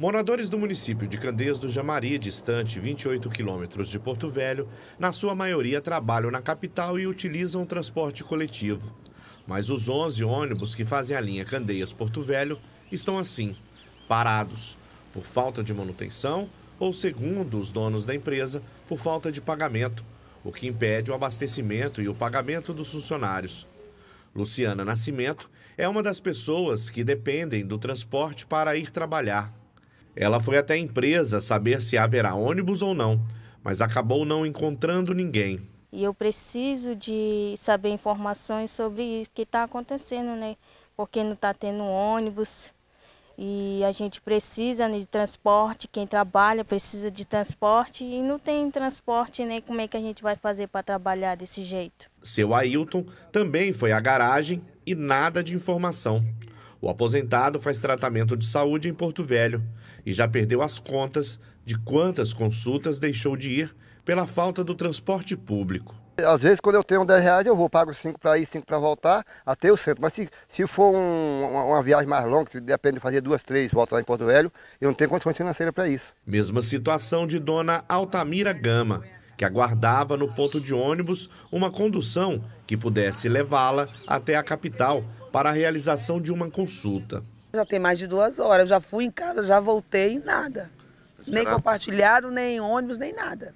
Moradores do município de Candeias do Jamari, distante 28 quilômetros de Porto Velho, na sua maioria trabalham na capital e utilizam o transporte coletivo. Mas os 11 ônibus que fazem a linha Candeias-Porto Velho estão assim, parados, por falta de manutenção ou, segundo os donos da empresa, por falta de pagamento, o que impede o abastecimento e o pagamento dos funcionários. Luciana Nascimento é uma das pessoas que dependem do transporte para ir trabalhar. Ela foi até a empresa saber se haverá ônibus ou não, mas acabou não encontrando ninguém. E eu preciso de saber informações sobre o que está acontecendo, né? Porque não está tendo ônibus e a gente precisa né, de transporte, quem trabalha precisa de transporte e não tem transporte, nem né? como é que a gente vai fazer para trabalhar desse jeito. Seu Ailton também foi à garagem e nada de informação. O aposentado faz tratamento de saúde em Porto Velho e já perdeu as contas de quantas consultas deixou de ir pela falta do transporte público. Às vezes, quando eu tenho 10 reais, eu vou, pago 5 para ir, 5 para voltar, até o centro. Mas se, se for um, uma, uma, viagem mais longa, que depende de fazer duas, três voltas lá em Porto Velho, eu não tenho condições financeiras para isso. Mesma situação de dona Altamira Gama, que aguardava no ponto de ônibus uma condução que pudesse levá-la até a capital para a realização de uma consulta. Já tem mais de duas horas. Eu já fui em casa, já voltei, nada. Nem compartilhado, nem ônibus, nem nada.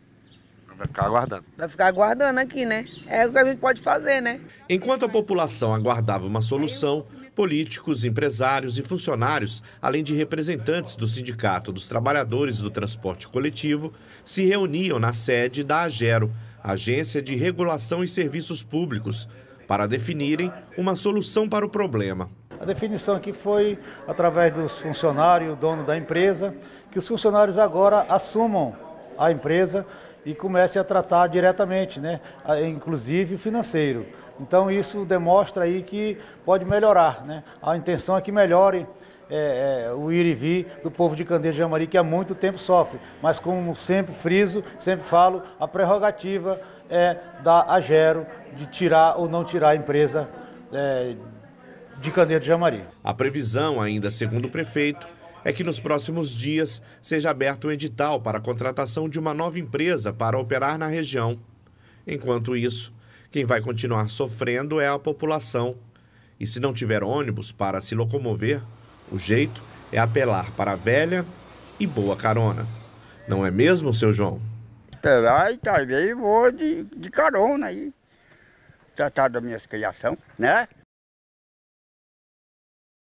Vai ficar aguardando. Vai ficar aguardando aqui, né? É o que a gente pode fazer, né? Enquanto a população aguardava uma solução, políticos, empresários e funcionários, além de representantes do Sindicato dos Trabalhadores do Transporte Coletivo, se reuniam na sede da AGERO, Agência de Regulação e Serviços Públicos, para definirem uma solução para o problema. A definição aqui foi através dos funcionários, o dono da empresa, que os funcionários agora assumam a empresa e comecem a tratar diretamente, né? inclusive financeiro. Então isso demonstra aí que pode melhorar. Né? A intenção é que melhore é, é, o ir e vir do povo de Candeia de Jamari, que há muito tempo sofre. Mas como sempre friso, sempre falo, a prerrogativa é da Agero de tirar ou não tirar a empresa é, de Candeiro de Jamari. A previsão, ainda segundo o prefeito, é que nos próximos dias seja aberto um edital para a contratação de uma nova empresa para operar na região. Enquanto isso, quem vai continuar sofrendo é a população. E se não tiver ônibus para se locomover, o jeito é apelar para a velha e boa carona. Não é mesmo, seu João? pegar e talvez tá, vou de, de carona aí. Tratar das minhas criação, né?